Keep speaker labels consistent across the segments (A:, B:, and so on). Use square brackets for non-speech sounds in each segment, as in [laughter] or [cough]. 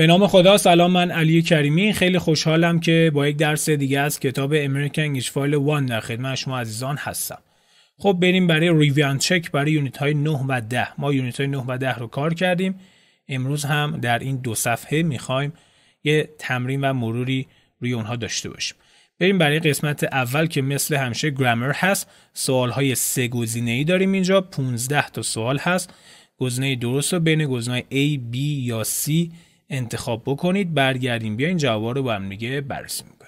A: به نام خدا سلام من علی کریمی خیلی خوشحالم که با یک درس دیگه از کتاب American English فایل 1 در خدمت شما عزیزان هستم خب بریم برای ریویان چک برای یونیت های 9 و 10 ما یونیت های 9 و 10 رو کار کردیم امروز هم در این دو صفحه میخوایم یه تمرین و مروری روی اونها داشته باشیم بریم برای قسمت اول که مثل همیشه گرامر هست سوال های سه گزینه ای داریم اینجا 15 تا سوال هست گزینه درست و بین گزینه A, B یا C انتخاب بکنید برگردیم بیاین جواب رو با هم دیگه بررسی میکنیم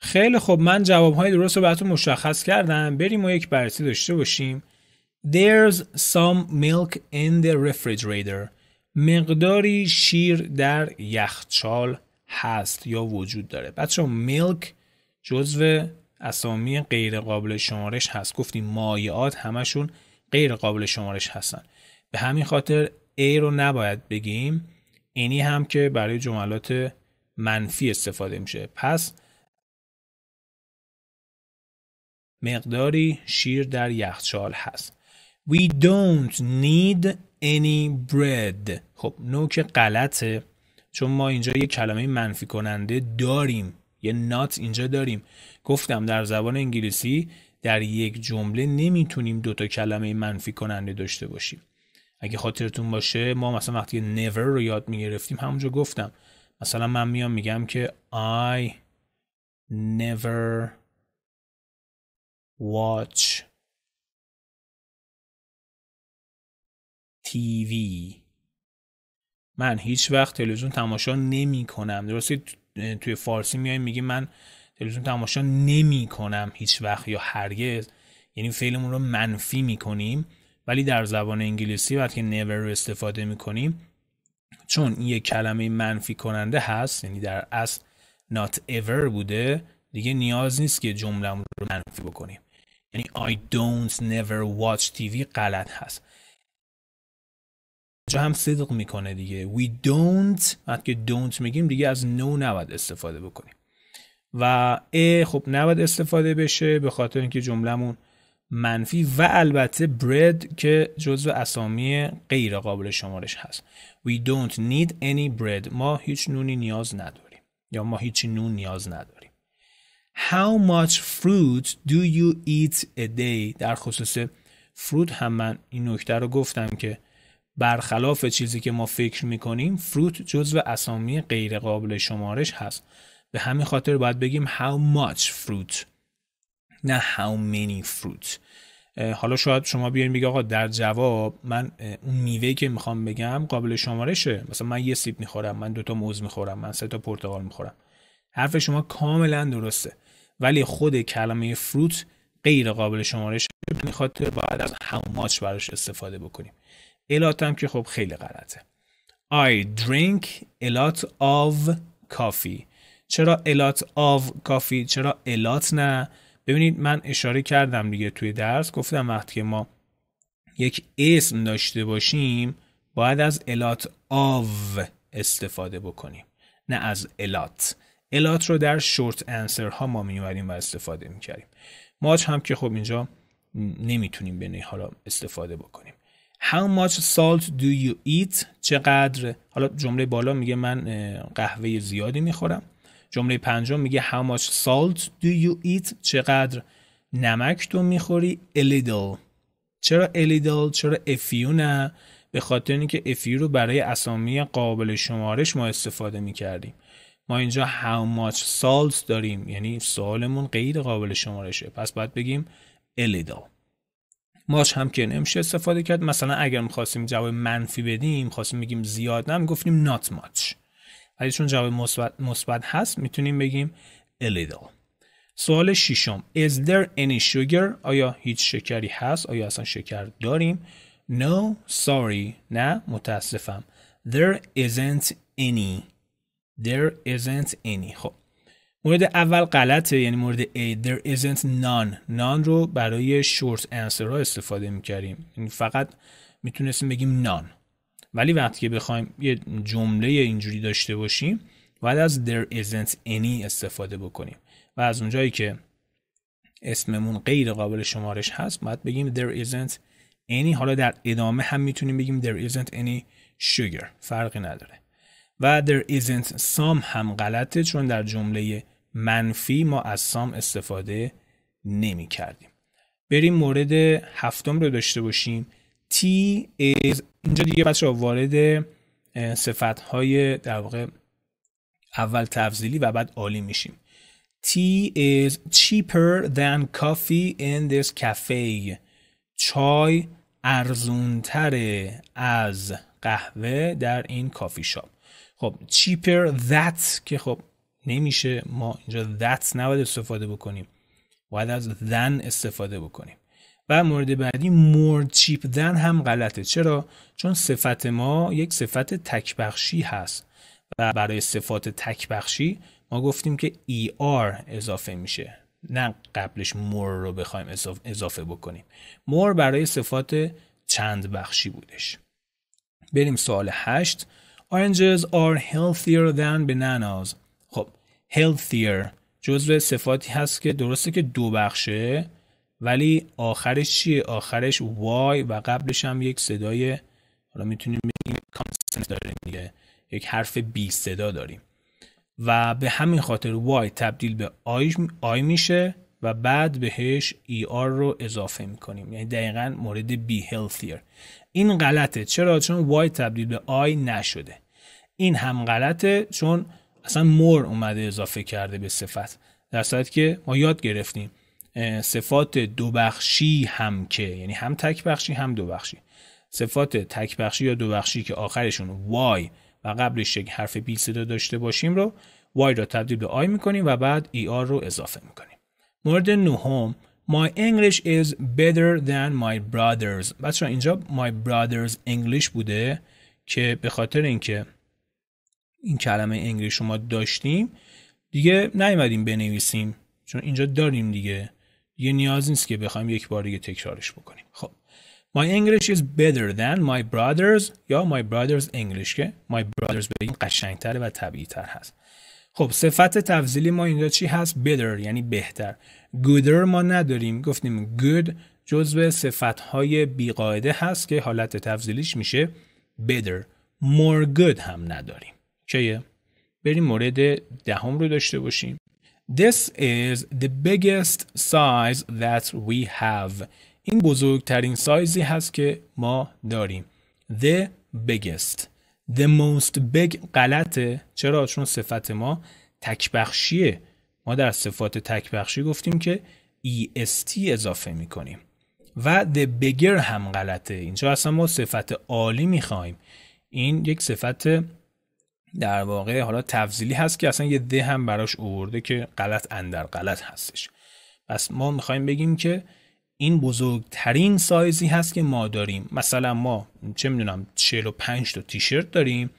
A: خیلی خب من جواب های درست رو براتون مشخص کردم بریم و یک بررسی داشته باشیم There's some milk in the refrigerator مقداری شیر در یخچال هست یا وجود داره بچه ها milk جزو اسامی غیر قابل شمارش هست گفتیم مایعات همشون غیر قابل شمارش هستن به همین خاطر ای رو نباید بگیم اینی هم که برای جملات منفی استفاده میشه پس مقداری شیر در یخچال هست We don't need any bread خب نوک که غلطه چون ما اینجا یه کلمه منفی کننده داریم یه نات اینجا داریم گفتم در زبان انگلیسی در یک جمله نمیتونیم دوتا کلمه منفی کننده داشته باشیم اگه خاطرتون باشه ما مثلا وقتی never رو یاد میگرفتیم همونجا گفتم مثلا من میام میگم که I never watch TV من هیچ وقت تلویزیون تماشا نمی کنم درسته توی فارسی میایم میگیم من تلویزیون تماشا نمی کنم هیچ وقت یا هرگز یعنی فعلمون رو منفی میکنیم ولی در زبان انگلیسی وقتی که never رو استفاده میکنیم چون این یک کلمه منفی کننده هست یعنی در اصل not ever بوده دیگه نیاز نیست که جمله رو منفی بکنیم یعنی I don't never watch TV غلط هست جا هم صدق میکنه دیگه we don't بعد که don't میگیم دیگه از no نباید استفاده بکنیم و ا خب نباید استفاده بشه به خاطر اینکه جملهمون منفی و البته bread که جزو اسامی غیر قابل شمارش هست we don't need any bread ما هیچ نونی نیاز نداریم یا ما هیچ نون نیاز نداریم how much fruit do you eat a day در خصوص فروت هم من این نکته رو گفتم که برخلاف چیزی که ما فکر میکنیم فروت جزو اسامی غیر قابل شمارش هست به همین خاطر باید بگیم how much fruit نه how many fruit حالا شاید شما بیاین بگید آقا در جواب من اون میوه که میخوام بگم قابل شمارشه مثلا من یه سیب میخورم من دوتا موز میخورم من سه تا پرتقال میخورم حرف شما کاملا درسته ولی خود کلمه فروت غیر قابل شمارش به خاطر باید از how much براش استفاده بکنیم الات هم که خب خیلی غلطه I drink a lot of coffee چرا a lot of coffee چرا a lot نه ببینید من اشاره کردم دیگه توی درس گفتم وقتی که ما یک اسم داشته باشیم باید از a lot of استفاده بکنیم نه از a lot a lot رو در شورت انسر ها ما میوریم و استفاده میکردیم ماچ هم که خب اینجا نمیتونیم به حالا استفاده بکنیم How much salt do you eat? چقدر حالا جمله بالا میگه من قهوه زیادی میخورم جمله پنجم میگه How much salt do you eat? چقدر نمک تو میخوری؟ A little چرا a little؟ چرا a few نه؟ به خاطر اینکه a few رو برای اسامی قابل شمارش ما استفاده میکردیم ما اینجا how much salt داریم یعنی سوالمون غیر قابل شمارشه پس باید بگیم a little ماش هم که نمیشه استفاده کرد مثلا اگر میخواستیم جواب منفی بدیم خواستیم بگیم زیاد نه گفتیم not much ولی چون جواب مثبت مثبت هست میتونیم بگیم a little سوال ششم is there any sugar آیا هیچ شکری هست آیا اصلا شکر داریم no sorry نه متاسفم there isn't any there isn't any خب مورد اول غلطه یعنی مورد A there isn't none none رو برای short answer ها استفاده میکردیم یعنی فقط میتونستیم بگیم نان ولی وقتی که بخوایم یه جمله اینجوری داشته باشیم باید از there isn't any استفاده بکنیم و از اونجایی که اسممون غیر قابل شمارش هست باید بگیم there isn't any حالا در ادامه هم میتونیم بگیم there isn't any sugar فرقی نداره و there isn't some هم غلطه چون در جمله منفی ما از سام استفاده نمی کردیم بریم مورد هفتم رو داشته باشیم T is اینجا دیگه بچه ها وارد صفت های در واقع اول تفضیلی و بعد عالی میشیم T is cheaper than coffee in this cafe. چای ارزونتره از قهوه در این کافی شاپ. خب cheaper that که خب نمیشه ما اینجا that نباید استفاده بکنیم باید از than استفاده بکنیم و مورد بعدی more cheap than هم غلطه چرا؟ چون صفت ما یک صفت تکبخشی هست و برای صفات تکبخشی ما گفتیم که er اضافه میشه نه قبلش more رو بخوایم اضافه بکنیم more برای صفات چند بخشی بودش بریم سوال هشت Oranges are healthier than bananas. خب healthier جزو صفاتی هست که درسته که دو بخشه ولی آخرش چیه؟ آخرش وای و قبلش هم یک صدای حالا میتونیم بگیم داریم دیگه یک حرف بی صدا داریم و به همین خاطر وای تبدیل به آی, آی میشه و بعد بهش آر e رو اضافه میکنیم یعنی دقیقا مورد بی هلثیر این غلطه چرا چون وای تبدیل به آی نشده این هم غلطه چون اصلا مور اومده اضافه کرده به صفت در صورتی که ما یاد گرفتیم صفات دو بخشی هم که یعنی هم تک بخشی هم دو بخشی صفات تک بخشی یا دو بخشی که آخرشون وای و قبلش یک حرف بی صدا داشته باشیم رو وای رو تبدیل به آی میکنیم و بعد آر e رو اضافه میکنیم مورد نهم My English is better than my brothers بچه اینجا my brothers English بوده که به خاطر اینکه این کلمه انگلیش رو ما داشتیم دیگه نیومدیم بنویسیم چون اینجا داریم دیگه یه نیاز نیست که بخوایم یک بار دیگه تکرارش بکنیم خب My English is better than my brothers یا my brothers English که my brothers این قشنگتره و تر هست خب صفت تفضیلی ما اینجا چی هست better یعنی بهتر gooder ما نداریم گفتیم good جزو صفت های بیقاعده هست که حالت تفضیلیش میشه better more good هم نداریم چیه بریم مورد دهم رو داشته باشیم This is the biggest size that we have. این بزرگترین سایزی هست که ما داریم. The biggest. the most big غلطه چرا چون صفت ما تکبخشیه ما در صفات تکبخشی گفتیم که est اضافه میکنیم و the bigger هم غلطه اینجا اصلا ما صفت عالی میخوایم این یک صفت در واقع حالا تفضیلی هست که اصلا یه ده هم براش اوورده که غلط اندر غلط هستش پس ما میخوایم بگیم که این بزرگترین سایزی هست که ما داریم مثلا ما چه میدونم 45 تا تیشرت داریم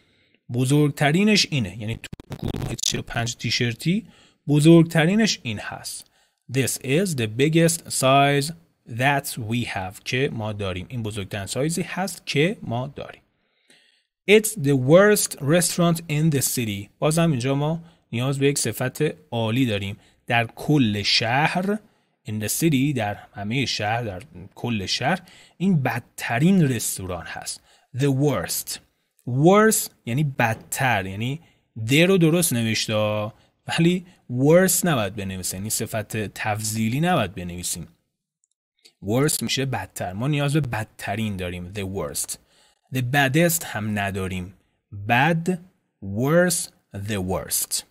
A: بزرگترینش اینه یعنی تو گروه 45 تیشرتی بزرگترینش این هست This is the biggest size that we have که ما داریم این بزرگترین سایزی هست که ما داریم It's the worst restaurant in the city بازم اینجا ما نیاز به یک صفت عالی داریم در کل شهر این در همه شهر در کل شهر این بدترین رستوران هست the worst worst یعنی بدتر یعنی درو رو درست نوشته ولی worst نباید بنویسیم یعنی صفت تفضیلی نباید بنویسیم worst میشه بدتر ما نیاز به بدترین داریم the worst the baddest هم نداریم bad worse the worst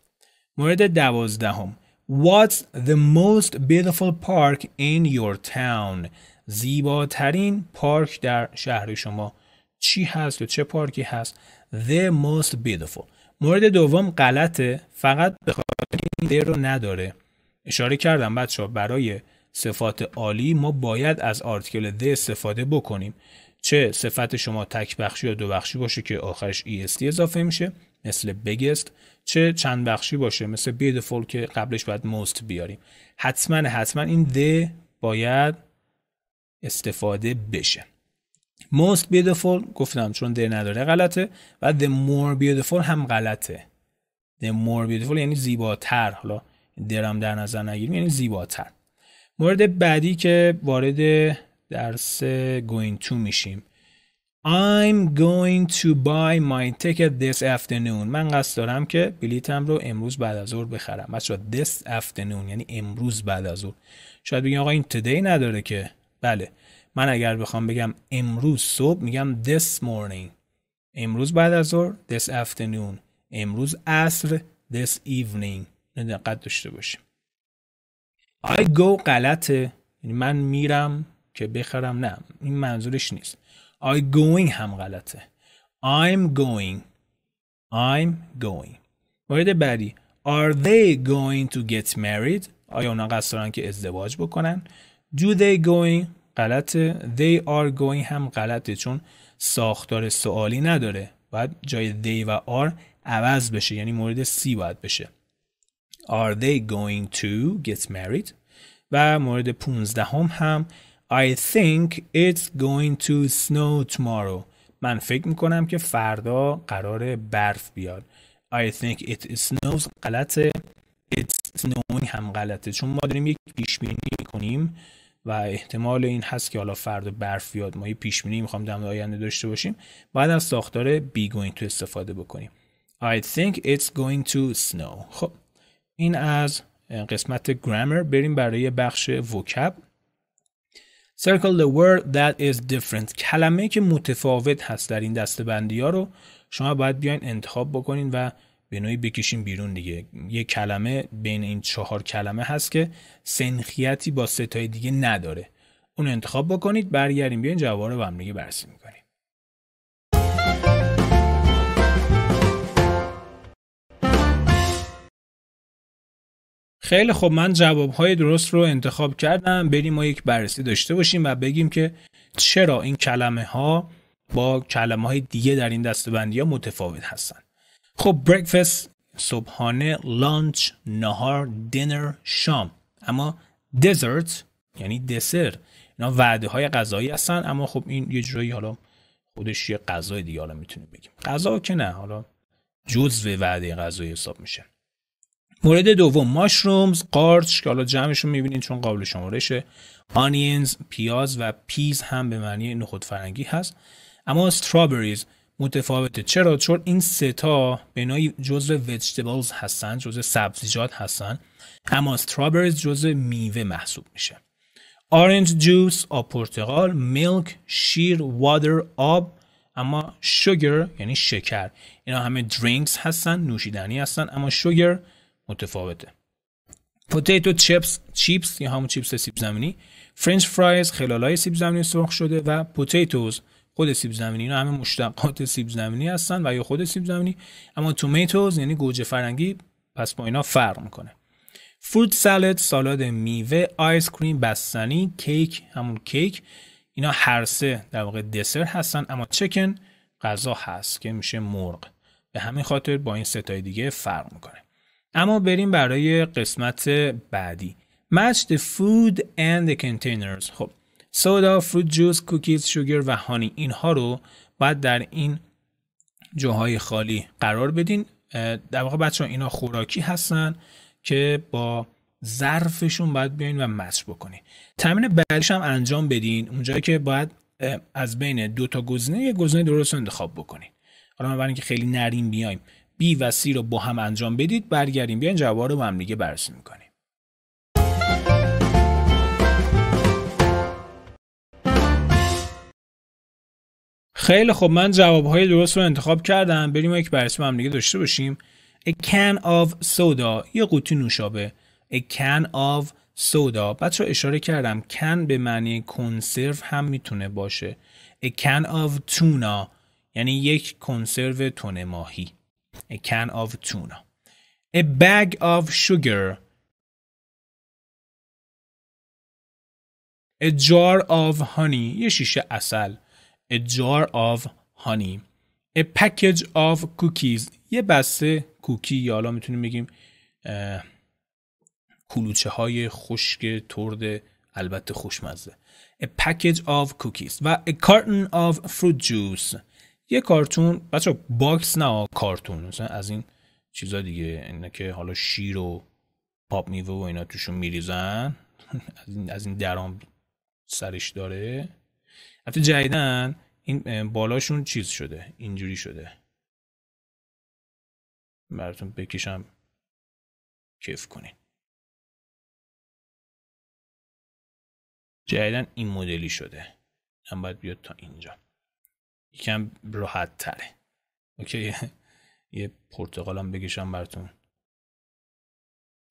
A: مورد دوازدهم What's the most beautiful park in your town? زیباترین پارک در شهر شما چی هست و چه پارکی هست؟ The most beautiful مورد دوم غلطه فقط به خاطر این رو نداره اشاره کردم بچه ها برای صفات عالی ما باید از آرتیکل د استفاده بکنیم چه صفت شما تک بخشی یا دو بخشی باشه که آخرش EST اضافه میشه مثل بگست چه چند بخشی باشه مثل بیدفول که قبلش باید most بیاریم حتما حتما این د باید استفاده بشه most beautiful گفتم چون د نداره غلطه و the more beautiful هم غلطه the more beautiful یعنی زیباتر حالا درم در نظر نگیریم یعنی زیباتر مورد بعدی که وارد درس going to میشیم I'm going to buy my ticket this afternoon من قصد دارم که بلیتم رو امروز بعد از ظهر بخرم مثلا this afternoon یعنی امروز بعد از ظهر شاید بگین آقا این today نداره که بله من اگر بخوام بگم امروز صبح میگم this morning امروز بعد از ظهر this afternoon امروز عصر this evening دقت داشته باشیم I go غلطه یعنی من میرم که بخرم نه این منظورش نیست آی going هم غلطه I'm going I'm going مورد بعدی Are they going to get married آیا اونا قصد دارن که ازدواج بکنن Do they going غلطه They are going هم غلطه چون ساختار سوالی نداره باید جای they و are عوض بشه یعنی مورد سی باید بشه Are they going to get married و مورد 15 هم هم I think it's going to snow tomorrow. من فکر میکنم که فردا قرار برف بیاد. I think it snows غلطه. It's snowing هم غلطه. چون ما داریم یک پیش بینی میکنیم و احتمال این هست که حالا فردا برف بیاد. ما یک پیش بینی میخوام در آینده داشته باشیم. بعد از ساختار be going to استفاده بکنیم. I think it's going to snow. خب این از قسمت گرامر بریم برای بخش وکب circle the word that is different کلمه که متفاوت هست در این دسته بندی ها رو شما باید بیاین انتخاب بکنین و به نوعی بکشین بیرون دیگه یه کلمه بین این چهار کلمه هست که سنخیتی با ستای دیگه نداره اون انتخاب بکنید برگردیم بیاین جواب رو با هم بررسی خیلی خب من جواب های درست رو انتخاب کردم بریم ما یک بررسی داشته باشیم و بگیم که چرا این کلمه ها با کلمه های دیگه در این دستبندی ها متفاوت هستن خب breakfast صبحانه لانچ نهار دینر شام اما dessert یعنی دسر اینا وعده های غذایی هستن اما خب این یه جورایی حالا خودش یه غذای دیگه حالا میتونیم بگیم غذا که نه حالا جزء وعده غذایی حساب میشه مورد دوم ماشرومز قارچ که حالا جمعش رو میبینید چون قابل شمارشه آنینز پیاز و پیز هم به معنی نخود فرنگی هست اما استرابریز متفاوته چرا چون این سه تا به نوعی جزء وجتبلز هستن جزء سبزیجات هستن اما استرابریز جزء میوه محسوب میشه آرنج جوس آب پرتقال ملک شیر وادر آب اما شوگر یعنی شکر اینا همه درینکس هستن نوشیدنی هستن اما شوگر متفاوته پوتیتو چپس چیپس یا همون چیپس سیب زمینی فرایز خلالای سیب زمینی سرخ شده و پوتیتوز خود سیب زمینی اینا همه مشتقات سیب زمینی هستن و یا خود سیب زمینی اما تومیتوز یعنی گوجه فرنگی پس با اینا فرق میکنه فروت سالد سالاد میوه آیس کریم بستنی کیک همون کیک اینا هر سه در واقع دسر هستن اما چکن غذا هست که میشه مرغ به همین خاطر با این ستای دیگه فرق میکنه اما بریم برای قسمت بعدی the food and the containers خب سودا، فروت جوس، کوکیز، شوگر و هانی اینها رو باید در این جاهای خالی قرار بدین در واقع بچه ها اینا خوراکی هستن که با ظرفشون باید بیاین و مچ بکنین تمرین بعدیش هم انجام بدین اونجایی که باید از بین دو تا گزینه یه گزینه درست انتخاب بکنین حالا من برای اینکه خیلی نریم بیایم B و C رو با هم انجام بدید برگردیم بیاین جواب رو با هم دیگه بررسی میکنیم خیلی خب من جواب های درست رو انتخاب کردم بریم یک بررسی هم دیگه داشته باشیم A can of soda یه قوطی نوشابه A can of soda بچه ها اشاره کردم can به معنی کنسرو هم میتونه باشه A can of tuna یعنی یک کنسرو تونه ماهی a can of tuna a bag of sugar a jar of honey یه شیشه اصل a jar of honey a package of cookies یه بسته کوکی یا حالا میتونیم بگیم کلوچه های خشک ترد البته خوشمزه a package of cookies و a carton of fruit juice یه کارتون بچه باکس نه کارتون مثلا از این چیزا دیگه اینا که حالا شیر و پاپ میوه و اینا توشون میریزن [laughs] از این, از این درام سرش داره البته جدیدن این بالاشون چیز شده اینجوری شده براتون بکشم کیف کنین جدیدن این مدلی شده هم باید بیاد تا اینجا یکم راحت تره اوکی [laughs] یه هم بگیشم براتون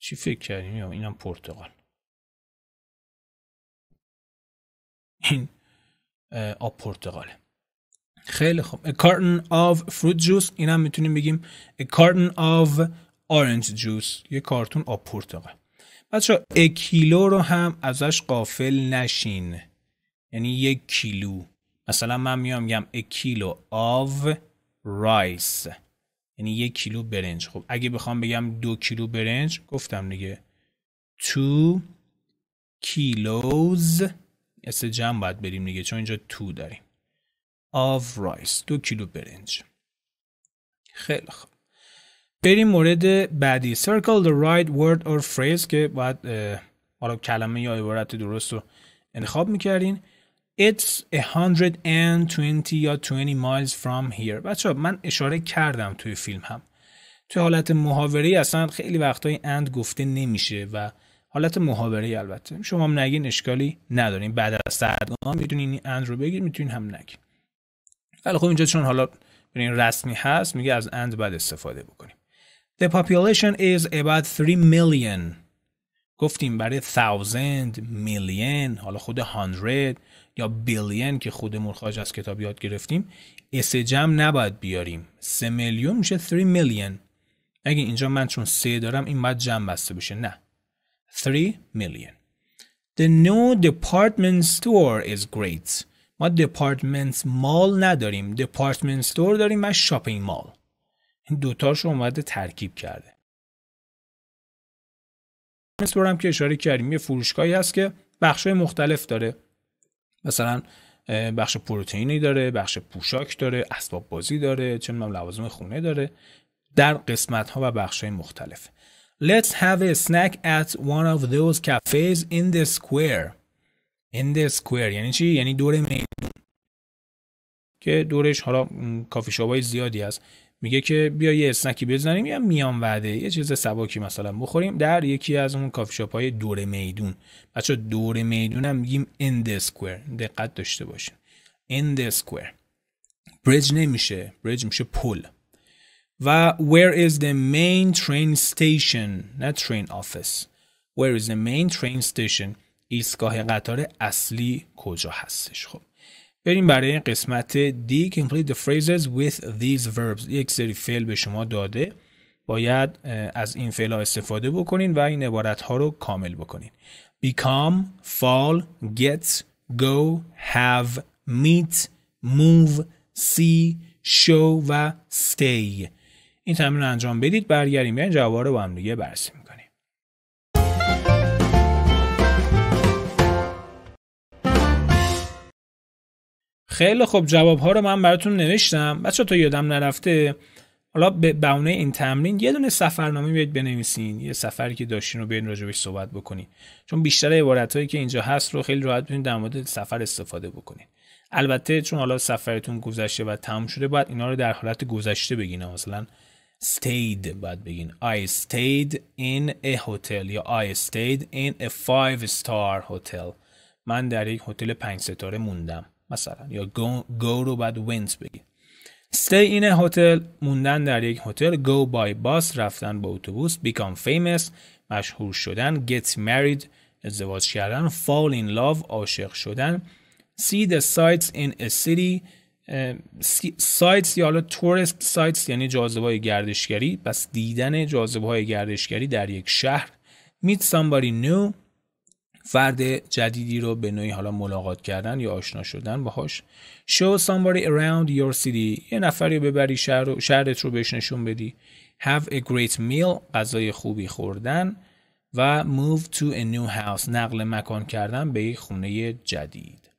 A: چی فکر کردیم یا اینم پرتقال این آب پرتقاله خیلی خوب a carton of fruit juice این میتونیم بگیم a carton of orange juice یه کارتون آب پرتقال بچه ها کیلو رو هم ازش قافل نشین یعنی یک کیلو مثلا من میام میگم یک کیلو آو رایس یعنی یک کیلو برنج خب اگه بخوام بگم دو کیلو برنج گفتم دیگه تو کیلوز اس جمع باید بریم دیگه چون اینجا تو داریم آف رایس دو کیلو برنج خیلی خوب بریم مورد بعدی circle the right word or phrase که باید حالا کلمه یا عبارت درست رو انتخاب میکردین It's 120 یا 20 miles from here بچه من اشاره کردم توی فیلم هم توی حالت محاوره اصلا خیلی وقتای اند گفته نمیشه و حالت محاوره البته شما هم نگین اشکالی ندارین بعد از هم میتونین این اند رو بگیر میتونین هم نگین ولی خب اینجا چون حالا این رسمی هست میگه از اند بعد استفاده بکنیم The population is about 3 million گفتیم برای thousand million حالا خود 100 یا بیلین که خودمون خارج از کتاب یاد گرفتیم اس جمع نباید بیاریم سه میلیون میشه 3 میلیون اگه اینجا من چون سه دارم این باید جمع بسته بشه نه 3 میلیون The new department store is great. ما department مال نداریم. department store داریم و شاپینگ مال. این دوتاش رو اومده ترکیب کرده. دپارتمنت هم که اشاره کردیم یه فروشگاهی هست که بخشای مختلف داره. مثلا بخش پروتئینی داره بخش پوشاک داره اسباب بازی داره چه لوازم خونه داره در قسمت ها و بخش های مختلف Let's have a snack at one of those cafes in the square in the square یعنی چی یعنی دور میدون که دورش حالا کافی زیادی هست میگه که بیا یه اسنکی بزنیم یا میان وعده یه چیز سباکی مثلا بخوریم در یکی از اون کافی شاپ های دور میدون بچه دور میدون هم میگیم اند اسکوئر دقت داشته باشیم اند اسکوئر بریج نمیشه بریج میشه پل و where is the main train station نه train office where is the main train station ایستگاه قطار اصلی کجا هستش خب بریم برای قسمت D complete the phrases with these verbs یک سری فعل به شما داده باید از این فعل ها استفاده بکنین و این عبارت ها رو کامل بکنین become fall get go have meet move see show و stay این تمرین رو انجام بدید برگردیم بیاین جواب رو با هم دیگه برسیم خیلی خب جواب ها رو من براتون نوشتم بچه تا یادم نرفته حالا به بهونه این تمرین یه دونه سفرنامه بیاید بنویسین یه سفری که داشتین رو بیاید راجبش صحبت بکنین چون بیشتر عبارت هایی که اینجا هست رو خیلی راحت میتونید در مورد سفر استفاده بکنین البته چون حالا سفرتون گذشته و تموم شده باید اینا رو در حالت گذشته بگین مثلا stayed باید بگین I stayed in a hotel یا I stayed in a five star hotel من در یک هتل پنج ستاره موندم مثلا یا go, رو بعد went بگی. stay in a hotel موندن در یک هتل go by bus رفتن با اتوبوس become famous مشهور شدن get married ازدواج کردن fall in love عاشق شدن see the sights in a city سایتس یا حالا تورست سایتس یعنی جاذب های گردشگری پس دیدن جاذبه های گردشگری در یک شهر meet somebody new فرد جدیدی رو به نوعی حالا ملاقات کردن یا آشنا شدن باهاش show somebody around your city یه نفری ببری شهر شهرت رو بهش نشون بدی have a great meal غذای خوبی خوردن و move to a new house نقل مکان کردن به یک خونه جدید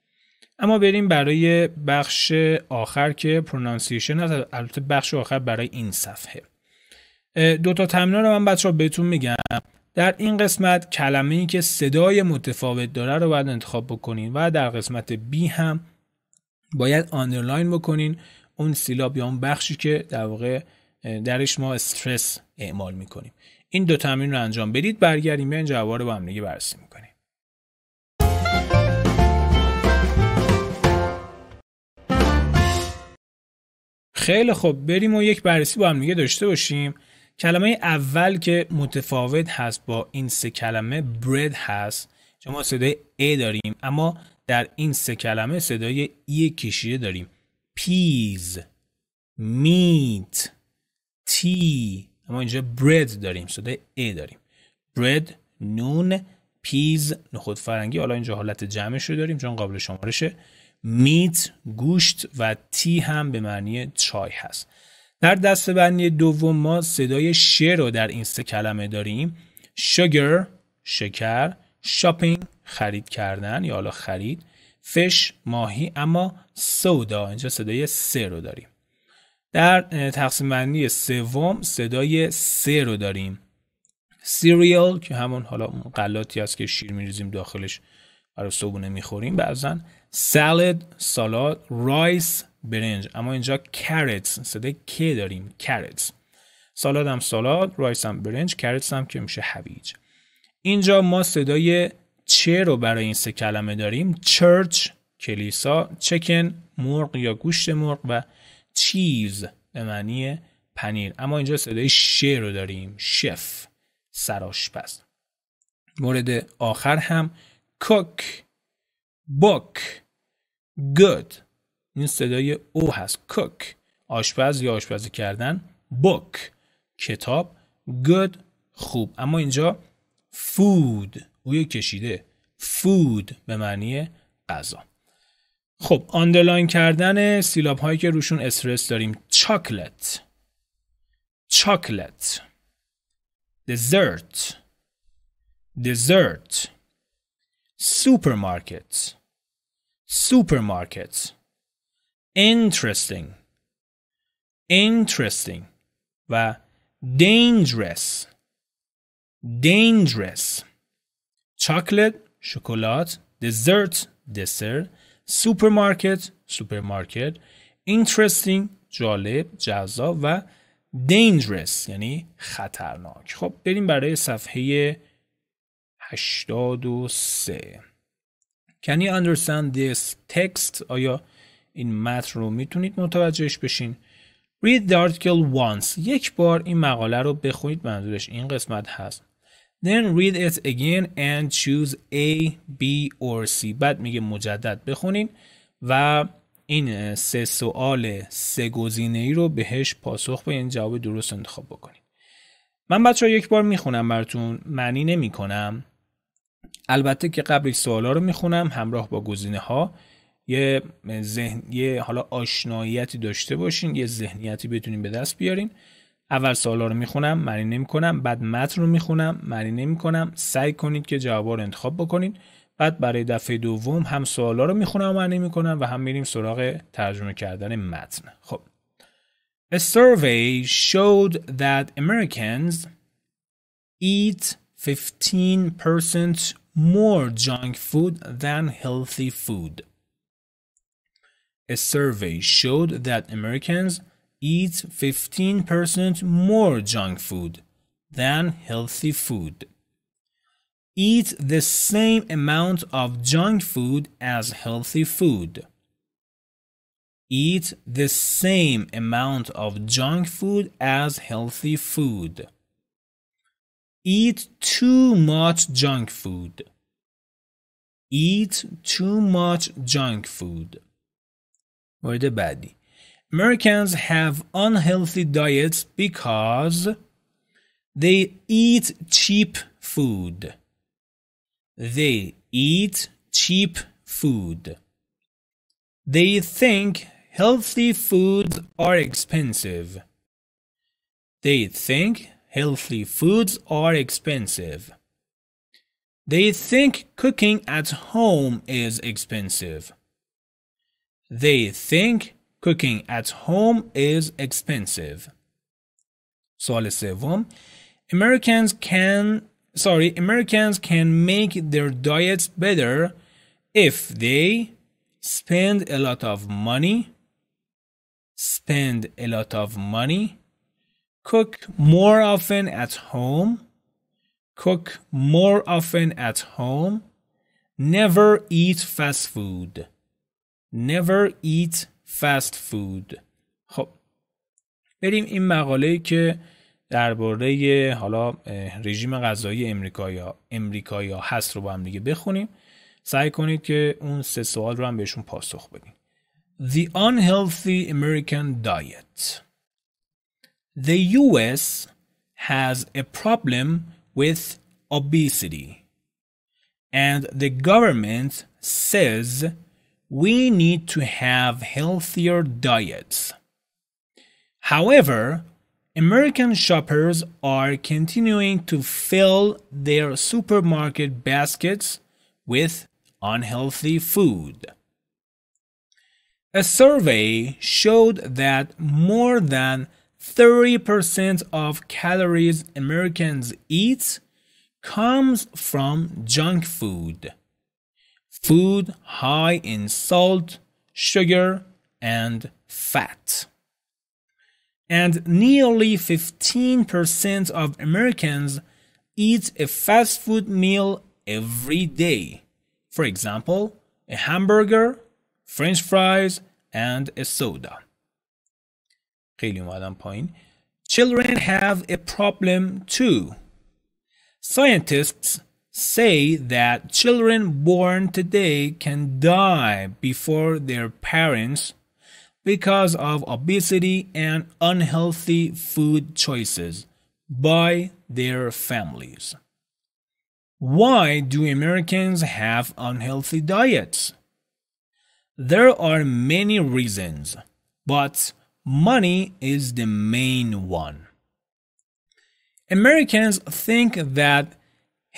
A: اما بریم برای بخش آخر که پرونانسیشن هست البته بخش آخر برای این صفحه دو تا رو من بچه بهتون میگم در این قسمت کلمه ای که صدای متفاوت داره رو باید انتخاب بکنین و در قسمت B هم باید آندرلاین بکنین اون سیلاب یا اون بخشی که در واقع درش ما استرس اعمال میکنیم این دو تمرین رو انجام بدید برگردیم این جواب رو با هم دیگه بررسی میکنیم خیلی خب بریم و یک بررسی با هم دیگه داشته باشیم کلمه اول که متفاوت هست با این سه کلمه برد هست ما صدای ای داریم اما در این سه کلمه صدای ای کشیده داریم پیز میت تی اما اینجا برد داریم صدای ای داریم برد نون پیز نخود فرنگی حالا اینجا حالت جمعش رو داریم چون قابل شمارشه میت گوشت و تی هم به معنی چای هست در بندی دوم ما صدای ش رو در این سه کلمه داریم شگر شکر شاپینگ خرید کردن یا حالا خرید فش ماهی اما سودا اینجا صدای سه رو داریم در تقسیم بندی سوم صدای سه رو داریم سیریال که همون حالا غلاتی است که شیر میریزیم داخلش برای صبونه میخوریم بعضا سالد سالاد رایس برنج اما اینجا کرتس صدای ک داریم کرتس سالاد هم سالاد رایس هم برنج کرتس هم که میشه هویج اینجا ما صدای چه رو برای این سه کلمه داریم چرچ کلیسا چکن مرغ یا گوشت مرغ و چیز به معنی پنیر اما اینجا صدای شه رو داریم شف سراشپز مورد آخر هم کوک بوک گود این صدای او هست کوک آشپز یا آشپزی کردن بوک کتاب گود خوب اما اینجا فود او کشیده فود به معنی غذا خب آندرلاین کردن سیلاب هایی که روشون استرس داریم چاکلت چاکلت دزرت دزرت سوپرمارکت سوپرمارکت interesting interesting و dangerous dangerous chocolate شکلات dessert دسر supermarket سوپرمارکت interesting جالب جذاب و dangerous یعنی خطرناک خب بریم برای صفحه 83 Can you understand this text آیا این متن رو میتونید متوجهش بشین Read the article once یک بار این مقاله رو بخونید منظورش این قسمت هست Then read it again and choose A, B or C بعد میگه مجدد بخونین و این سه سوال سه گزینه ای رو بهش پاسخ به این جواب درست انتخاب بکنید من بچه ها یک بار میخونم براتون معنی نمی کنم البته که قبلی سوالا رو میخونم همراه با گزینه ها یه ذهن حالا آشناییتی داشته باشین یه ذهنیتی بتونین به دست بیارین اول سوالا رو میخونم معنی کنم بعد متن رو میخونم معنی کنم سعی کنید که جواب رو انتخاب بکنین بعد برای دفعه دوم هم سوالا رو میخونم و معنی میکنم و هم میریم سراغ ترجمه کردن متن خب A survey showed that Americans eat 15% more junk food than healthy food. A survey showed that Americans eat 15% more junk food than healthy food. Eat the same amount of junk food as healthy food. Eat the same amount of junk food as healthy food. Eat too much junk food. Eat too much junk food. مورد بعدی Americans have unhealthy diets because they eat cheap food. They eat cheap food. They think healthy foods are expensive. They think healthy foods are expensive. They think cooking at home is expensive. They think cooking at home is expensive. سوال سوم Americans can sorry Americans can make their diets better if they spend a lot of money spend a lot of money cook more often at home cook more often at home never eat fast food Never eat fast food خب بریم این مقاله که درباره حالا رژیم غذایی امریکایی یا امریکایی هست رو با هم دیگه بخونیم سعی کنید که اون سه سوال رو هم بهشون پاسخ بدیم The unhealthy American diet The US has a problem with obesity and the government says we need to have healthier diets. However, American shoppers are continuing to fill their supermarket baskets with unhealthy food. A survey showed that more than 30% of calories Americans eat comes from junk food food high in salt, sugar, and fat. And nearly 15% of Americans eat a fast food meal every day. For example, a hamburger, french fries, and a soda. Children have a problem too. Scientists say that children born today can die before their parents because of obesity and unhealthy food choices by their families. Why do Americans have unhealthy diets? There are many reasons, but money is the main one. Americans think that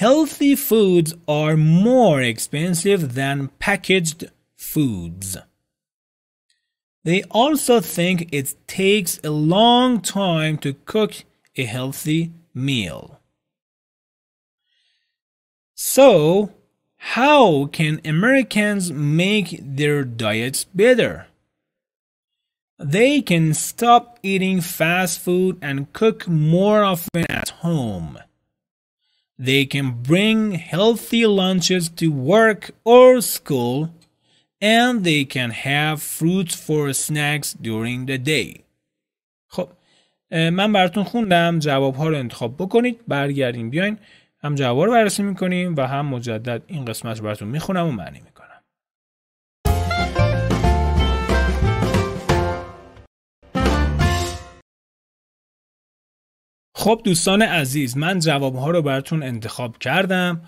A: healthy foods are more expensive than packaged foods. They also think it takes a long time to cook a healthy meal. So, how can Americans make their diets better? They can stop eating fast food and cook more often at home. They can bring healthy lunches to work or school, and they can have fruits for snacks during the day. خب من براتون خوندم جواب ها رو انتخاب بکنید برگردیم بیاین هم جواب رو بررسی میکنیم و هم مجدد این قسمت رو براتون میخونم و معنی میکنم خب دوستان عزیز من جواب ها رو براتون انتخاب کردم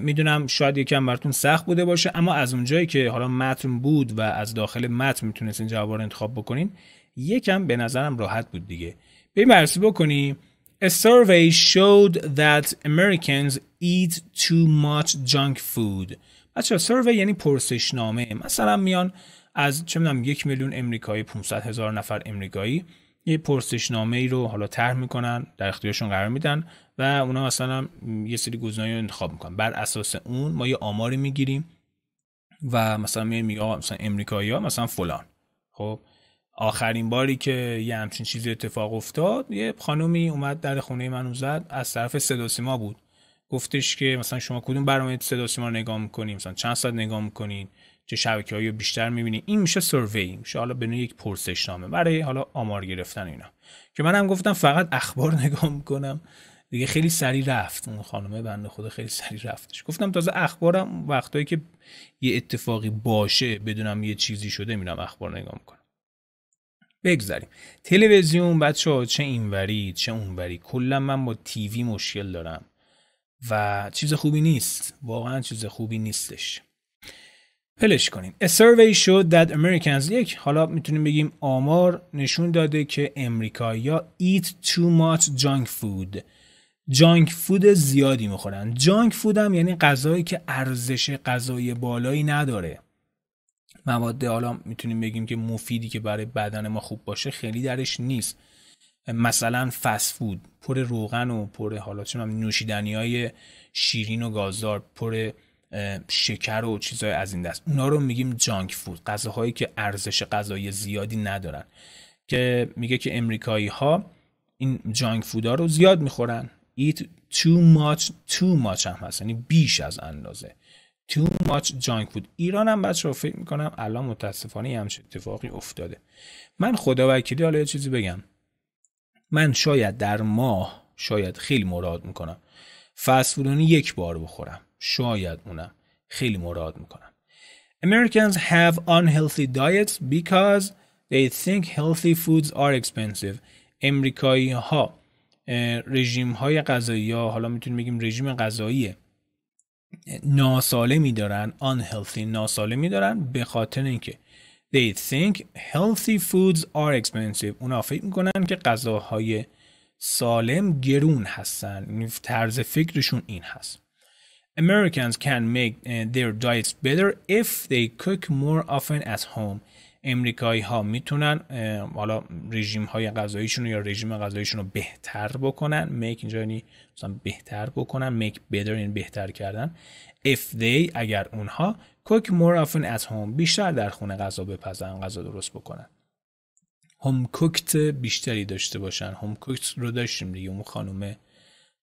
A: میدونم شاید یکم براتون سخت بوده باشه اما از اونجایی که حالا متن بود و از داخل متن میتونستین جواب رو انتخاب بکنین یکم به نظرم راحت بود دیگه بریم بررسی بکنیم A survey showed that Americans eat too much junk food. بچه سروی یعنی پرسشنامه مثلا میان از چه میدونم یک میلیون امریکایی 500 هزار نفر امریکایی یه پرسشنامه ای رو حالا طرح میکنن در اختیارشون قرار میدن و اونا مثلا یه سری گزینه‌ای رو انتخاب میکنن بر اساس اون ما یه آماری میگیریم و مثلا میگه مثلا امریکایی ها مثلا فلان خب آخرین باری که یه همچین چیزی اتفاق افتاد یه خانومی اومد در خونه منو زد از طرف صدا بود گفتش که مثلا شما کدوم برنامه صدا رو نگاه میکنین مثلا چند ساعت نگاه میکنین چه شبکه رو بیشتر میبینی این میشه سروی میشه حالا بنو یک پرسشنامه برای حالا آمار گرفتن اینا که منم گفتم فقط اخبار [laughs] نگاه میکنم دیگه خیلی سریع رفت اون خانمه بنده خدا خیلی سریع رفتش گفتم تازه اخبارم وقتایی که یه اتفاقی باشه بدونم یه چیزی شده میرم اخبار نگاه میکنم بگذاریم تلویزیون بچه چه اینوری چه اونوری کلا من با تیوی مشکل دارم و چیز خوبی نیست واقعا چیز خوبی نیستش پلش کنیم A survey showed that Americans یک حالا میتونیم بگیم آمار نشون داده که امریکایی ها eat too much junk food جانک فود زیادی میخورن جانک فود هم یعنی غذایی که ارزش غذایی بالایی نداره مواد حالا میتونیم بگیم که مفیدی که برای بدن ما خوب باشه خیلی درش نیست مثلا فست فود پر روغن و پر حالا چون هم نوشیدنی های شیرین و گازدار پر شکر و چیزهای از این دست اونا رو میگیم جانک فود غذاهایی که ارزش غذایی زیادی ندارن که میگه که امریکایی ها این جانک ها رو زیاد میخورن eat too much too much هم هست یعنی بیش از اندازه تو much junk food ایران هم بچه فکر میکنم الان متاسفانه همچه اتفاقی افتاده من خدا وکیلی حالا یه چیزی بگم من شاید در ماه شاید خیلی مراد میکنم فسفودانی یک بار بخورم شاید اونم خیلی مراد میکنم Americans have unhealthy diets because they think healthy foods are expensive امریکایی ها رژیم های غذایی ها حالا میتونیم بگیم رژیم غذایی ناسالمی دارن unhealthy ناسالمی دارن به خاطر اینکه they think healthy foods are expensive اونا فکر میکنن که غذاهای سالم گرون هستن یعنی طرز فکرشون این هست Americans can make uh, their diets better if they cook more often at home امریکایی ها میتونن حالا رژیم های غذاییشون یا رژیم غذاییشون رو بهتر بکنن میک اینجا یعنی مثلا بهتر بکنن میک better این یعنی بهتر کردن if they اگر اونها cook more often at home بیشتر در خونه غذا بپزن غذا درست بکنن هم کوکت بیشتری داشته باشن هم کوکت رو داشتیم دیگه اون خانومه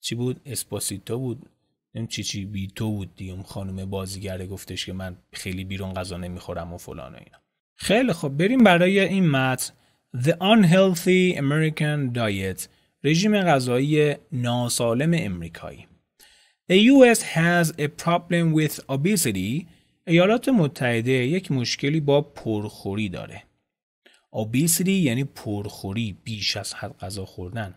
A: چی بود اسپاسیتو بود این چی چی بی تو بود خانم بازیگره گفتش که من خیلی بیرون غذا نمیخورم و فلان و اینا خیلی خب بریم برای این متن The Unhealthy American Diet رژیم غذایی ناسالم امریکایی The US has a problem with obesity ایالات متحده یک مشکلی با پرخوری داره obesity یعنی پرخوری بیش از حد غذا خوردن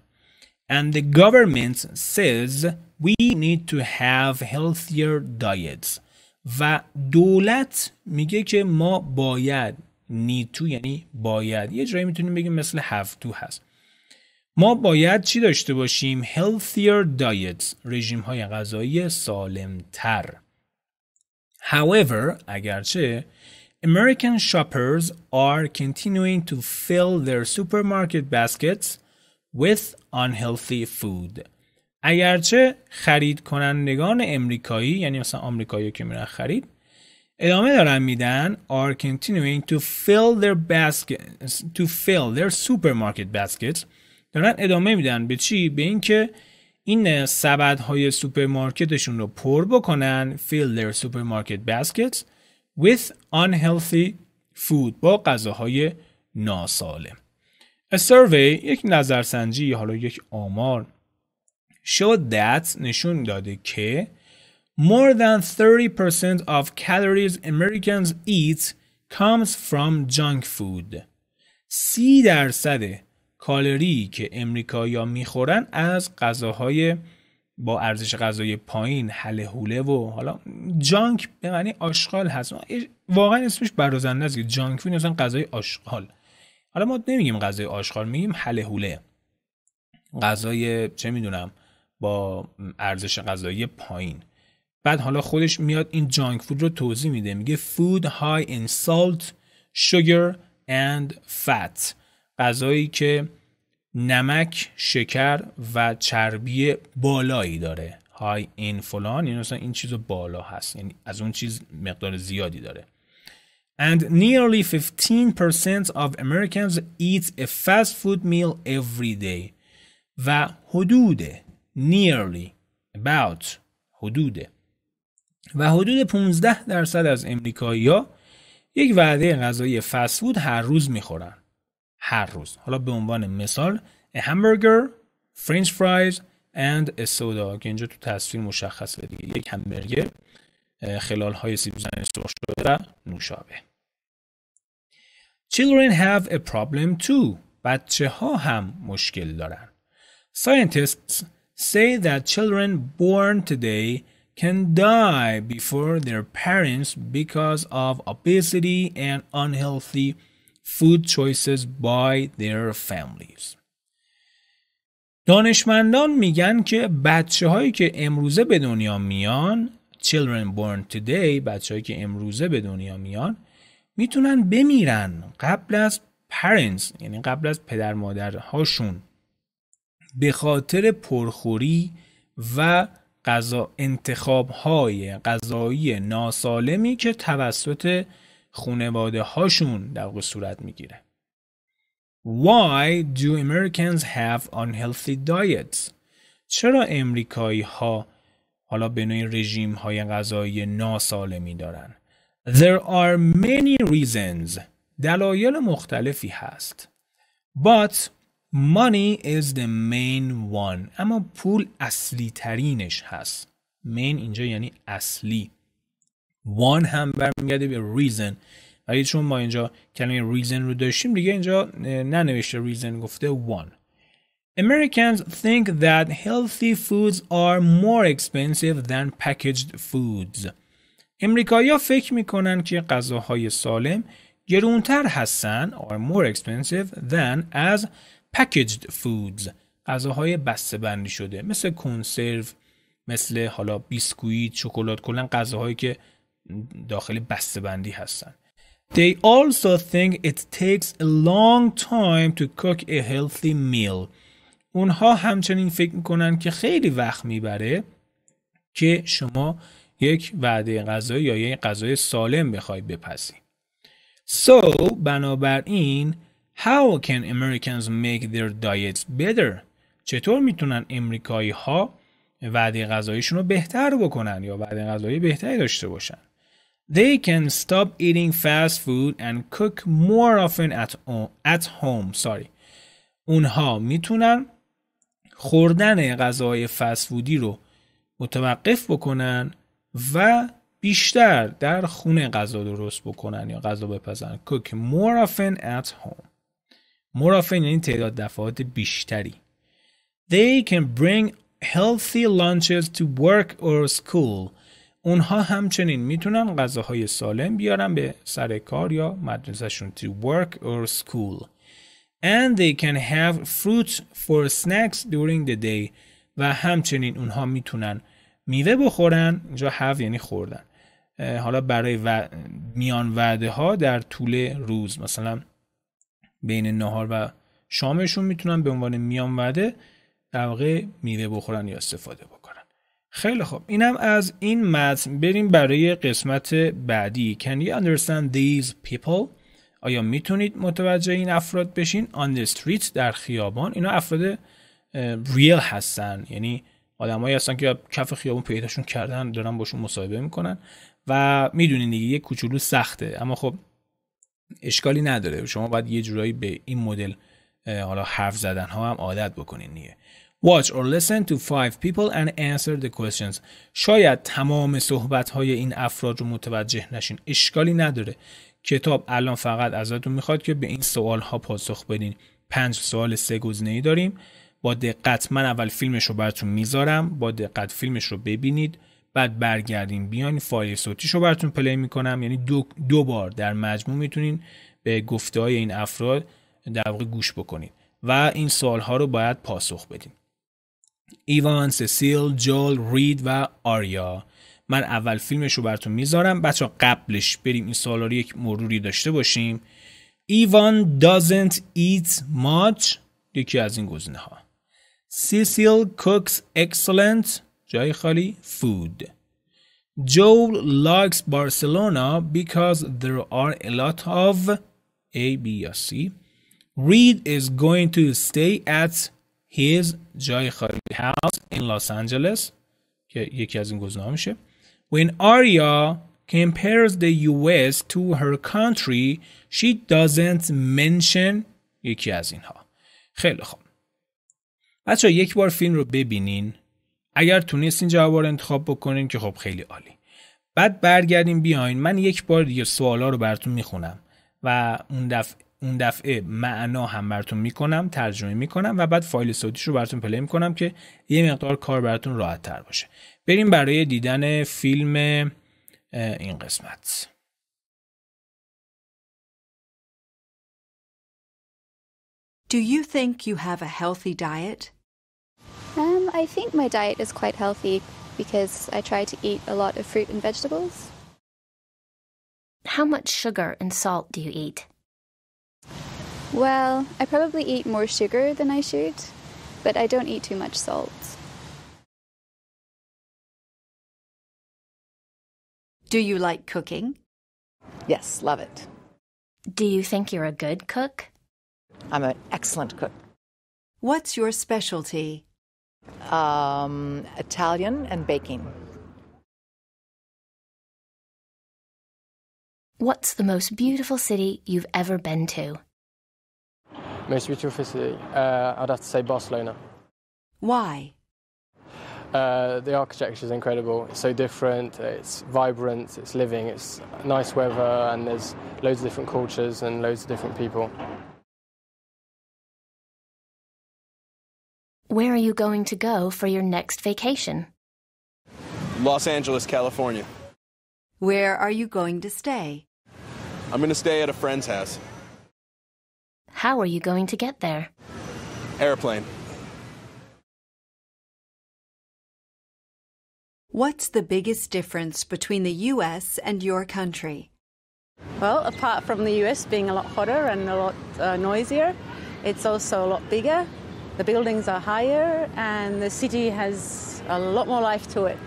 A: and the government says we need to have healthier diets و دولت میگه که ما باید نیتو یعنی باید یه جایی میتونیم بگیم مثل هفتو هست ما باید چی داشته باشیم healthier diets رژیم های غذایی سالم تر however اگرچه American shoppers are continuing to fill their supermarket baskets with unhealthy food اگرچه خرید کنندگان امریکایی یعنی مثلا آمریکایی که میرن خرید ادامه دارن میدن are continuing to fill their baskets to fill their supermarket baskets دارن ادامه میدن به چی به اینکه این سبد های سوپرمارکتشون رو پر بکنن fill their supermarket baskets with unhealthy food با غذاهای ناسالم A survey یک نظرسنجی حالا یک آمار showed that نشون داده که more than 30% of calories Americans eat comes from junk food. سی درصد کالری که یا میخورن از غذاهای با ارزش غذای پایین حله حوله و حالا جانک به معنی آشغال هست واقعا اسمش برازنده است که جانک یعنی فود مثلا غذای آشغال حالا ما نمیگیم غذای آشغال میگیم حله حوله غذای چه میدونم با ارزش غذایی پایین بعد حالا خودش میاد این جانک فود رو توضیح میده میگه food high in salt, sugar and fat غذایی که نمک، شکر و چربی بالایی داره های یعنی این فلان این چیز بالا هست یعنی از اون چیز مقدار زیادی داره and nearly 15% of Americans eat a fast food meal every day و حدود nearly about حدوده و حدود 15 درصد از امریکایی ها یک وعده غذایی فسفود هر روز میخورن هر روز حالا به عنوان مثال a hamburger, french fries and a soda که اینجا تو تصویر مشخص دیگه یک همبرگر خلال های سیب زمینی سرخ شده و نوشابه Children have a problem too بچه ها هم مشکل دارن Scientists say that children born today can die before their parents because of obesity and unhealthy food choices by their families. دانشمندان میگن که بچه هایی که امروزه به دنیا میان children born today بچه هایی که امروزه به دنیا میان میتونن بمیرن قبل از parents یعنی قبل از پدر مادرهاشون به خاطر پرخوری و غذا انتخاب های غذایی ناسالمی که توسط خانواده هاشون در صورت میگیره Why do Americans have unhealthy diets? چرا امریکایی ها حالا به نوعی رژیم های غذایی ناسالمی دارن؟ There are many reasons. دلایل مختلفی هست. But money is the main one اما پول اصلی ترینش هست main اینجا یعنی اصلی one هم برمیگرده به reason ولی چون ما اینجا کلمه reason رو داشتیم دیگه اینجا ننوشته reason گفته one Americans think that healthy foods are more expensive than packaged foods. امریکایی‌ها فکر میکنن که غذاهای سالم گرونتر هستن are more expensive than as packaged foods غذاهای بسته بندی شده مثل کنسرو مثل حالا بیسکویت شکلات کلا غذاهایی که داخل بسته بندی هستن They also think it takes a long time to cook a healthy meal. اونها همچنین فکر میکنن که خیلی وقت میبره که شما یک وعده غذا یا یک غذای سالم بخواید بپزید. So بنابراین How can Americans make their diets better? چطور میتونن امریکایی ها وعده غذاییشون رو بهتر بکنن یا وعده غذایی بهتری داشته باشن؟ They can stop eating fast food and cook more often at, at home. Sorry. اونها میتونن خوردن غذای فودی رو متوقف بکنن و بیشتر در خونه غذا درست بکنن یا غذا بپزن cook more often at home مرافعین یعنی تعداد دفعات بیشتری They can bring healthy lunches to work or school. اونها همچنین میتونن غذاهای سالم بیارن به سر کار یا مدرسهشون to work or school. And they can have fruits for snacks during the day. و همچنین اونها میتونن میوه بخورن اینجا have یعنی خوردن حالا برای و... میان وعده ها در طول روز مثلا بین نهار و شامشون میتونن به عنوان میان وعده در واقع میوه بخورن یا استفاده بکنن خیلی خوب اینم از این متن بریم برای قسمت بعدی Can you understand these people? آیا میتونید متوجه این افراد بشین on the street در خیابان اینا افراد ریل هستن یعنی آدمایی هستن که کف خیابون پیداشون کردن دارن باشون مصاحبه میکنن و میدونین دیگه یه کوچولو سخته اما خب اشکالی نداره شما باید یه جورایی به این مدل حالا حرف زدن ها هم عادت بکنین نیه. Watch or listen to five people and answer the questions. شاید تمام صحبت های این افراد رو متوجه نشین. اشکالی نداره. کتاب الان فقط ازتون میخواد که به این سوال ها پاسخ بدین. پنج سوال سه گزینه ای داریم. با دقت من اول فیلمش رو براتون میذارم. با دقت فیلمش رو ببینید. بعد برگردین بیاین فایل صوتیش رو براتون پلی میکنم یعنی دو, دو بار در مجموع میتونین به گفته های این افراد در واقع گوش بکنین و این سوال ها رو باید پاسخ بدین ایوان، سسیل، جول، رید و آریا من اول فیلمش رو براتون میذارم بچه قبلش بریم این سوالا رو یک مروری داشته باشیم ایوان doesn't eat much یکی از این گزینه ها سیسیل کوکس اکسلنت جای خالی food Joel likes Barcelona because there are a lot of A, B, C. Reed is going to stay at his جای خالی house in Los Angeles که یکی از این گزینه‌ها میشه. When Arya compares the US to her country she doesn't mention یکی از اینها. خیلی خوب. بچه یک بار فیلم رو ببینین اگر تونستین جواب رو انتخاب بکنین که خب خیلی عالی بعد برگردیم بیاین من یک بار دیگه سوالا رو براتون میخونم و اون دفعه اون دفعه معنا هم براتون میکنم ترجمه میکنم و بعد فایل صوتیش رو براتون پلی میکنم که یه مقدار کار براتون راحت تر باشه بریم برای دیدن فیلم این قسمت Do you think you have a healthy diet? Um, I think my diet is quite healthy because I try to eat a lot of fruit and vegetables. How much sugar and salt do you eat? Well, I probably eat more sugar than I should, but I don't eat too much salt. Do you like cooking? Yes, love it. Do you think you're a good cook? I'm an excellent cook. What's your specialty? Um, Italian and baking. What's the most beautiful city you've ever been to? Most beautiful city, uh, I'd have to say Barcelona. Why? Uh, the architecture is incredible. It's so different. It's vibrant. It's living. It's nice weather, and there's loads of different cultures and loads of different people. Where are you going to go for your next vacation? Los Angeles, California. Where are you going to stay? I'm going to stay at a friend's house. How are you going to get there? Airplane. What's the biggest difference between the U.S. and your country? Well, apart from the U.S. being a lot hotter and a lot uh, noisier, it's also a lot bigger The buildings are higher and the city has a lot more life to it.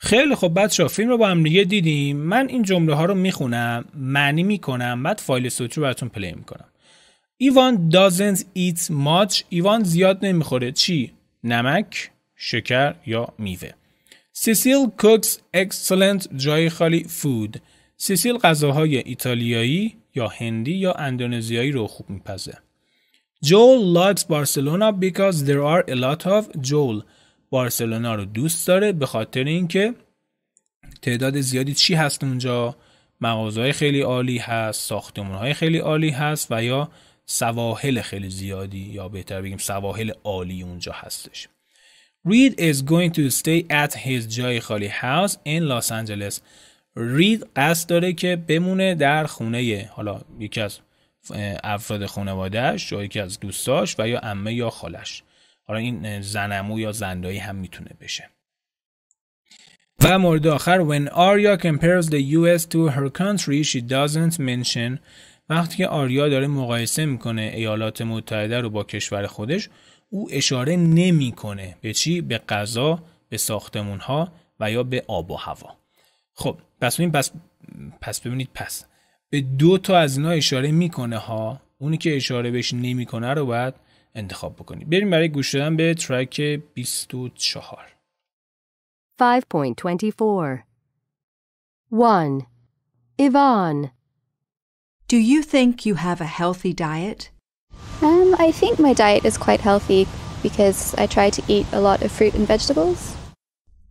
A: خیلی خب بچه فیلم رو با هم دیگه دیدیم من این جمله ها رو میخونم معنی میکنم بعد فایل صوتی رو براتون پلی میکنم ایوان doesn't ایت much ایوان زیاد نمیخوره چی؟ نمک، شکر یا میوه سیسیل کوکس اکسلنت جای خالی فود سیسیل غذاهای ایتالیایی یا هندی یا اندونزیایی رو خوب میپزه جول لایکس بارسلونا because در are ا لات of جول بارسلونا رو دوست داره به خاطر اینکه تعداد زیادی چی هست اونجا مغازهای خیلی عالی هست ساختمانهای خیلی عالی هست و یا سواحل خیلی زیادی یا بهتر بگیم سواحل عالی اونجا هستش Reed is going to stay at his جای خالی house in Los Angeles. Reed قصد داره که بمونه در خونه حالا یکی از افراد خانوادهش یا یکی از دوستاش و یا امه یا خالش حالا این زنمو یا زندایی هم میتونه بشه و مورد آخر when Arya compares the US to her country she doesn't mention وقتی که آریا داره مقایسه میکنه ایالات متحده رو با کشور خودش او اشاره نمیکنه به چی به غذا به ساختمون ها و یا به آب و هوا خب پس ببینید پس پس ببینید پس به دو تا از اینا اشاره میکنه ها اونی که اشاره بهش نمیکنه رو باید انتخاب بکنید بریم برای گوش دادن به ترک 24 5.24 1 ایوان Do you think you have a healthy diet? Um, I think my diet is quite healthy because I try to eat a lot of fruit and vegetables.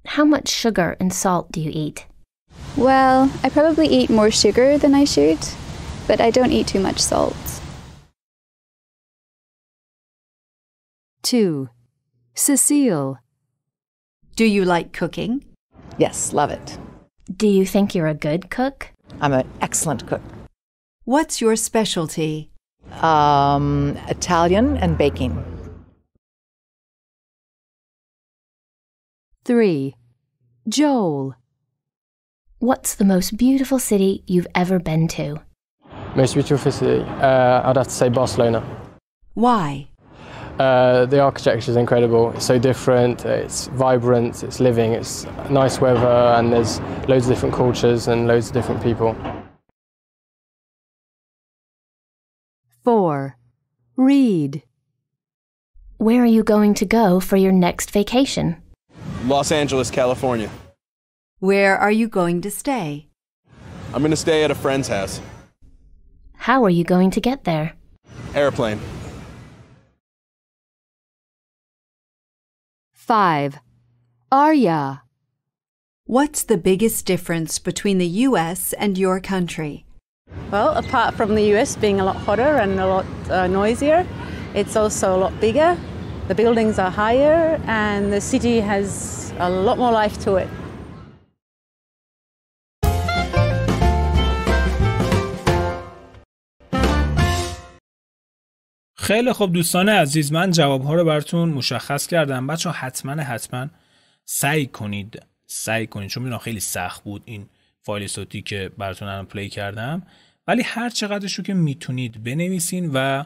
A: How much sugar and salt do you eat? Well, I probably eat more sugar than I should, but I don't eat too much salt. 2. Cecile. Do you like cooking? Yes, love it. Do you think you're a good cook? I'm an excellent cook. What's your specialty? um, Italian, and baking. 3. Joel. What's the most beautiful city you've ever been to? Most beautiful city, uh, I'd have to say Barcelona. Why? Uh, the architecture is incredible. It's so different. It's vibrant. It's living. It's nice weather, and there's loads of different cultures and loads of different people. Read. Where are you going to go for your next vacation? Los Angeles, California. Where are you going to stay? I'm going to stay at a friend's house. How are you going to get there? Airplane. 5. Arya. What's the biggest difference between the US and your country? Well, apart from the US being a lot hotter and a lot uh, noisier, it's also a lot bigger. The buildings are higher, and the city has a lot more life to it. خیلی خوب دوستان عزیز من جوابها ها رو براتون مشخص کردم بچه حتما حتما سعی کنید سعی کنید چون میدونم خیلی سخت بود این فایل صوتی که براتون الان پلی کردم ولی هر چقدرش رو که میتونید بنویسین و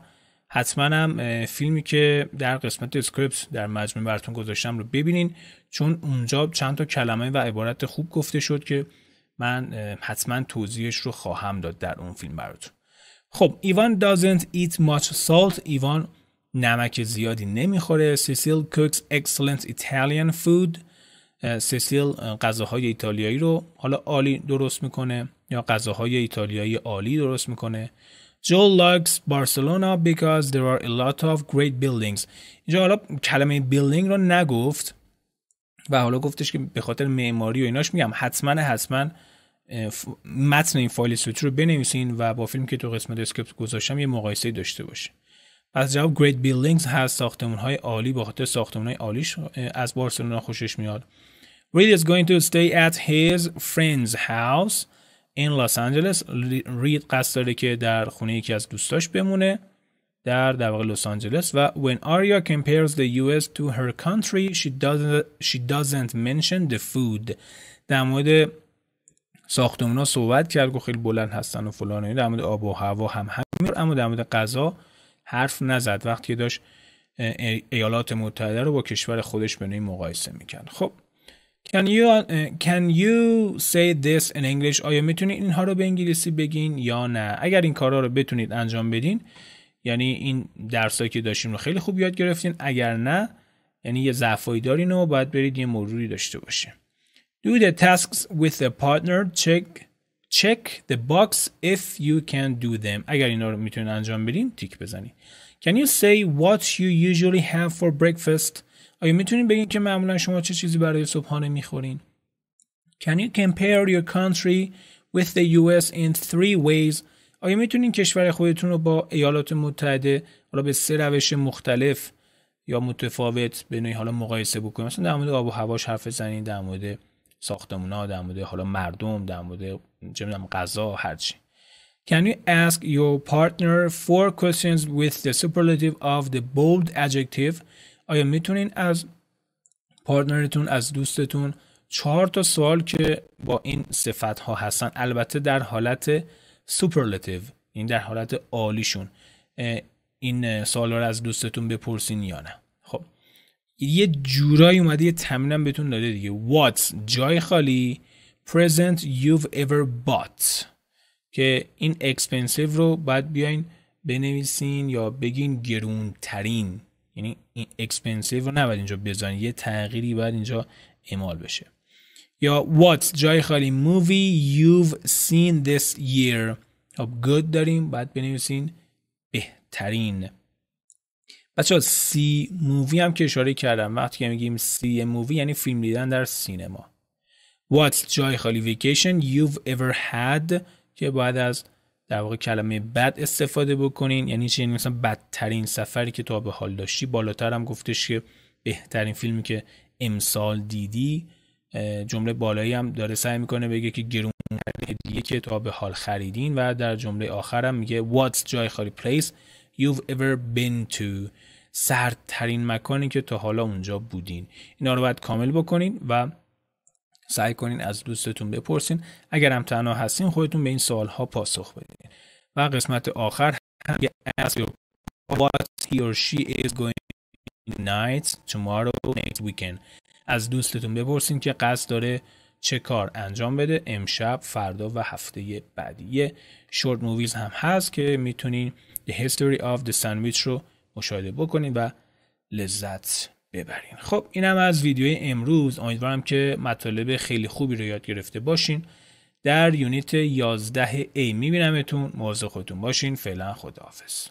A: حتما هم فیلمی که در قسمت اسکریپت در مجموعه براتون گذاشتم رو ببینین چون اونجا چند تا کلمه و عبارت خوب گفته شد که من حتما توضیحش رو خواهم داد در اون فیلم براتون خب ایوان doesn't eat much سالت ایوان نمک زیادی نمیخوره سیسیل cooks excellent Italian food سسیل غذاهای ایتالیایی رو حالا عالی درست میکنه یا غذاهای ایتالیایی عالی درست میکنه جول likes بارسلونا because there are a lot of great buildings. اینجا حالا کلمه بیلدینگ رو نگفت و حالا گفتش که به خاطر معماری و ایناش میگم حتما حتما متن این فایل سوتی رو بنویسین و با فیلم که تو قسمت اسکریپت گذاشتم یه مقایسه داشته باشه پس جواب great buildings هست ساختمون های عالی به خاطر ساختمون عالیش از بارسلونا خوشش میاد Reed is going to stay at his friend's house in Los Angeles. رید قصد داره که در خونه یکی از دوستاش بمونه در در واقع لس آنجلس و when Arya compares the US to her country she doesn't she doesn't mention the food در مورد ساختمونا صحبت کرد و خیلی بلند هستن و فلان در مورد آب و هوا هم همین اما در مورد غذا حرف نزد وقتی داشت ایالات متحده رو با کشور خودش به نوعی مقایسه میکرد خب Can you, uh, can you say this in English? آیا میتونید اینها رو به انگلیسی بگین یا نه؟ اگر این کارها رو بتونید انجام بدین یعنی این درسایی که داشتیم رو خیلی خوب یاد گرفتین اگر نه یعنی یه ضعفایی دارین و باید برید یه مروری داشته باشه Do the tasks with the partner check check the box if you can do them اگر اینها رو میتونید انجام بدین تیک بزنید Can you say what you usually have for breakfast آیا میتونین بگین که معمولا شما چه چیزی برای صبحانه میخورین؟ Can you compare your country with the US in three ways? آیا میتونین کشور خودتون رو با ایالات متحده حالا به سه روش مختلف یا متفاوت به نوعی حالا مقایسه بکنیم مثلا در مورد آب و هواش حرف بزنین در مورد ساختمونا در مورد حالا مردم در مورد چه میدونم غذا هرچی Can you ask your partner four questions with the superlative of the bold adjective آیا میتونین از پارتنرتون از دوستتون چهار تا سوال که با این صفت ها هستن البته در حالت سوپرلتیو این یعنی در حالت عالیشون این سوال رو از دوستتون بپرسین یا نه خب یه جورایی اومده یه تمرینم بهتون داده دیگه what's جای خالی present you've ever bought که این اکسپنسیو رو باید بیاین بنویسین یا بگین گرونترین یعنی اکسپنسیو رو نباید اینجا بزنید یه تغییری باید اینجا اعمال بشه یا what جای خالی movie you've seen this year خب good داریم بعد بنویسین بهترین بچه ها سی مووی هم که اشاره کردم وقتی که میگیم سی مووی یعنی فیلم دیدن در سینما what جای خالی vacation you've ever had که بعد از در واقع کلمه بد استفاده بکنین یعنی چی یعنی مثلا بدترین سفری که تا به حال داشتی بالاتر هم گفتش که بهترین فیلمی که امسال دیدی جمله بالایی هم داره سعی میکنه بگه که گرون دیگه که تا به حال خریدین و در جمله هم میگه what's جای خالی place you've ever been to سردترین مکانی که تا حالا اونجا بودین اینا رو باید کامل بکنین و سعی کنین از دوستتون بپرسین اگر هم تنها هستین خودتون به این سوال ها پاسخ بدین و قسمت آخر هم what he or she is going tomorrow next weekend از دوستتون بپرسین که قصد داره چه کار انجام بده امشب فردا و هفته بعدی یه شورت موویز هم هست که میتونین The History of the Sandwich رو مشاهده بکنین و لذت ببرین خب اینم از ویدیو امروز امیدوارم که مطالب خیلی خوبی رو یاد گرفته باشین در یونیت 11 A میبینمتون مواظب خودتون باشین فعلا خداحافظ